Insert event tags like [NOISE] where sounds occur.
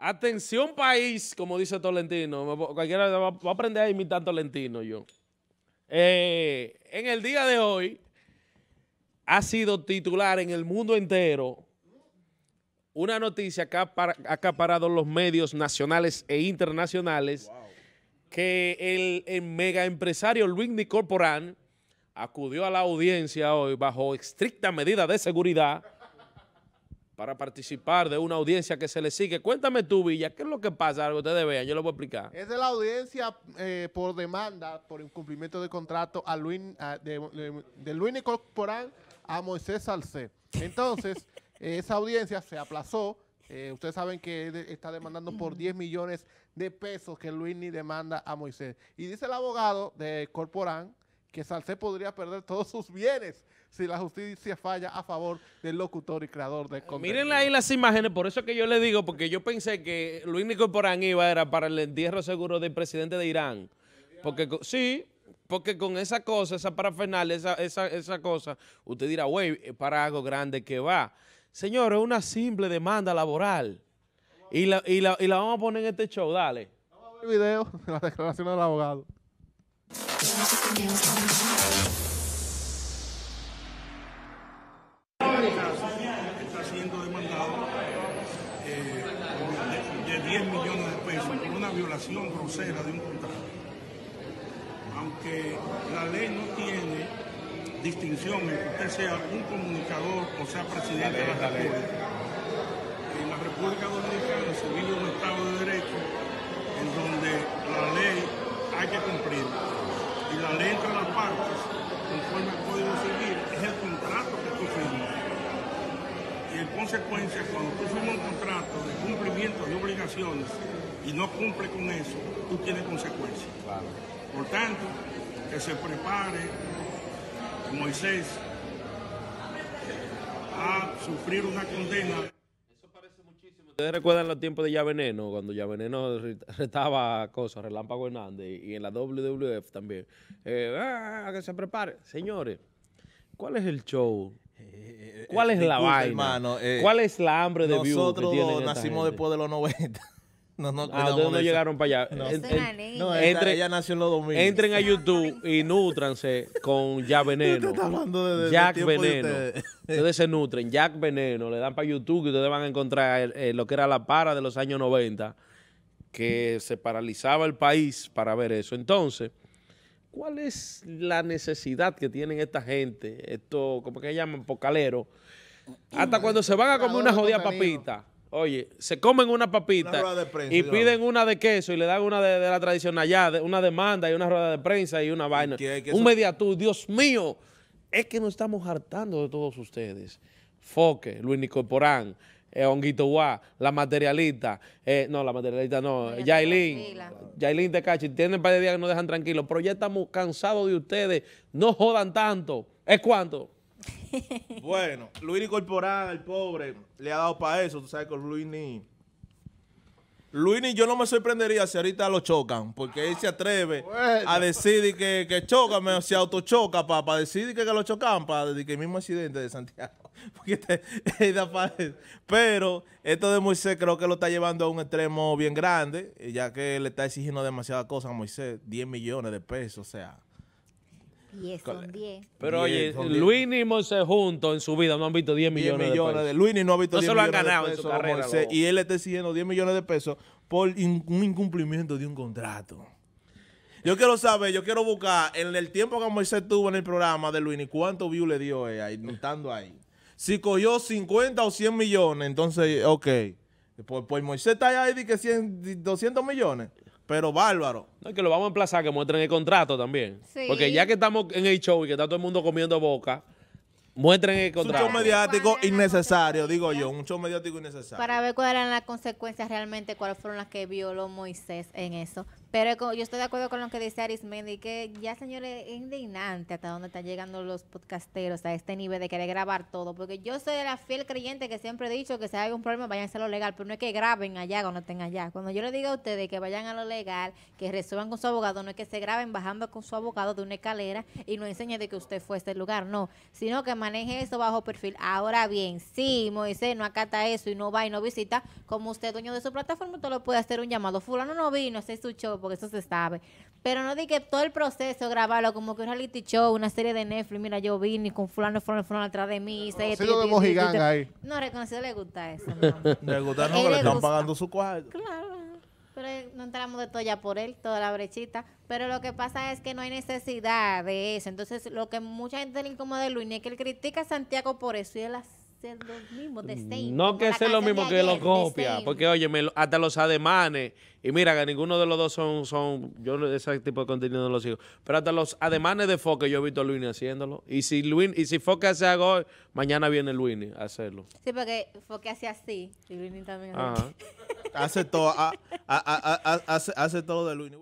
Atención país, como dice Tolentino. Cualquiera va, a aprender a imitar a Tolentino yo. Eh, en el día de hoy ha sido titular en el mundo entero una noticia que ha acaparado los medios nacionales e internacionales que el, mega empresario Luis Nicorporán acudió a la audiencia hoy bajo estricta medida de seguridad para participar de una audiencia que se le sigue. Cuéntame tú, Villa, ¿qué es lo que pasa? Algo ustedes vean, yo lo voy a explicar. Es de la audiencia eh, por demanda, por incumplimiento de contrato a de, de, Luis a Moisés Salced. Entonces, [LAUGHS] esa audiencia se aplazó. Eh, ustedes saben que está demandando por 10 millones de pesos que Luis ni demanda a Moisés. Y dice el abogado de Corporán, que Salcé podría perder todos sus bienes si la justicia falla a favor del locutor y creador de contenido. Miren ahí las imágenes, por eso que yo le digo, porque yo pensé que lo Luis Nicolás iba era para el entierro seguro del presidente de Irán. Porque sí, porque con esa cosa, esa parafernal, esa, esa, cosa, usted dirá, güey, para algo grande que va. Señor, es una simple demanda laboral. Y la, y la vamos a poner en este show, dale. Vamos a ver el video de la declaración del abogado. Está siendo demandado eh, de 10 millones de pesos por una violación grosera de un contrato. Aunque la ley no tiene distinción en que usted sea un comunicador o sea presidente de la República. En la República Dominicana se vive un Estado de Derecho en donde la ley hay que cumplirla la ley entre las partes, conforme al Código Civil, es el contrato que tú firmas. Y en consecuencia, cuando tú firmas un contrato de cumplimiento de obligaciones y no cumple con eso, tú tienes consecuencias. Por tanto, que se prepare Moisés eh, a sufrir una condena. ¿Ustedes recuerdan los tiempos de Ya Veneno? Cuando Ya Veneno retaba cosas, Relámpago Hernández, y en la WWF también. Eh, ¡A ah, que se prepare. Señores, ¿cuál es el show? Eh, eh, ¿Cuál es la vaina? ¿Cuál es la hambre de Nosotros nacimos después de los 90. No, no, ah, llegaron para allá. No, entre, ella nació en los 2000. Entren a YouTube y nutranse con Ya Veneno. hablando de, Jack Veneno. ustedes. se nutren. Jack Veneno. Le dan para YouTube y ustedes van a encontrar eh, eh, lo que era la para de los años 90, que se paralizaba el país para ver eso. Entonces, ¿cuál es la necesidad que tienen esta gente? Esto, ¿cómo que llaman? Pocalero. Hasta cuando se van a comer una jodida papita Oye, se comen una papita y piden una de queso y le dan una de, la tradición allá, una demanda y una rueda de prensa y una vaina. Un mediatur, Dios mío, es que nos estamos hartando de todos ustedes. Foque, Luis Nicoporán, eh, Honguito Guá, La Materialista, eh, no, La Materialista no, Yailin, Yailin, de Tecachi, tienen par de días que nos dejan tranquilos, pero ya estamos cansados de ustedes, no jodan tanto. ¿Es cuánto? bueno, Luini Corporal, el pobre, le ha dado para eso. Tú sabes que Luini... Luini, yo no me sorprendería si ahorita lo chocan, porque él se atreve ah, a decir que, que choca, si se autochoca para decidir decir que, que, lo chocan, para que el mismo accidente de Santiago. [LAUGHS] Porque Pero esto de Moisés creo que lo está llevando a un extremo bien grande, ya que le está exigiendo demasiadas cosas a Moisés, 10 millones de pesos, o sea. Pero oye, Luini y Moisés juntos en su vida no han visto 10 millones, de pesos. Luini no ha visto 10 millones de pesos. En su carrera, y él le está exigiendo 10 millones de pesos por un incumplimiento de un contrato. Yo quiero saber, yo quiero buscar en el tiempo que Moisés tuvo en el programa de Luini, cuánto view le dio ella estando ahí. Si cogió 50 o 100 millones, entonces, ok. Pues, pues Moisés está ahí de que 100, 200 millones pero bárbaro. No, que lo vamos a emplazar, que muestren el contrato también. Porque ya que estamos en el show y que está todo el mundo comiendo boca, muestren el contrato. un show mediático innecesario, digo yo, un show mediático innecesario. Para ver cuáles eran las consecuencias realmente, cuáles fueron las que violó Moisés en eso. Pero yo estoy de acuerdo con lo que dice Arismendi, que ya, señores, es indignante hasta dónde están llegando los podcasteros a este nivel de querer grabar todo. Porque yo soy de la fiel creyente que siempre he dicho que si hay un problema, váyanse a lo legal. Pero no es que graben allá cuando estén allá. Cuando yo le digo a ustedes que vayan a lo legal, que resuelvan con su abogado, no es que se graben bajando con su abogado de una escalera y no enseñe de que usted fue a este lugar. No, sino que maneje eso bajo perfil. Ahora bien, si Moisés no acata eso y no va y no visita, como usted, dueño de su plataforma, usted lo puede hacer un llamado. Fulano no vino, se su show porque eso se sabe. Pero no dije que todo el proceso, grabarlo como que un reality show, una serie de Netflix, mira, yo vine con fulano, fulano, fulano atrás de mí. Reconocido de mojiganga ahí. No, reconocido le gusta eso. [LAUGHS] le gusta no, que le, están pagando su cuarto. Claro. Pero no entramos de ya por él, toda la brechita. Pero lo que pasa es que no hay necesidad de eso. Entonces, lo que mucha gente le incomoda de Luis es que él critica a Santiago por eso y él así no que sea lo mismo que lo copia, porque oye, hasta los ademanes, y mira que ninguno de los dos son, son yo ese tipo de contenido no lo sigo, pero hasta los ademanes de Foque yo he visto a Luini haciéndolo, y si Luini, y si Foque hace algo, mañana viene Luini a hacerlo. Sí, porque Foque hace así, y Luini también. hace todo, a, hace, hace todo de Luini.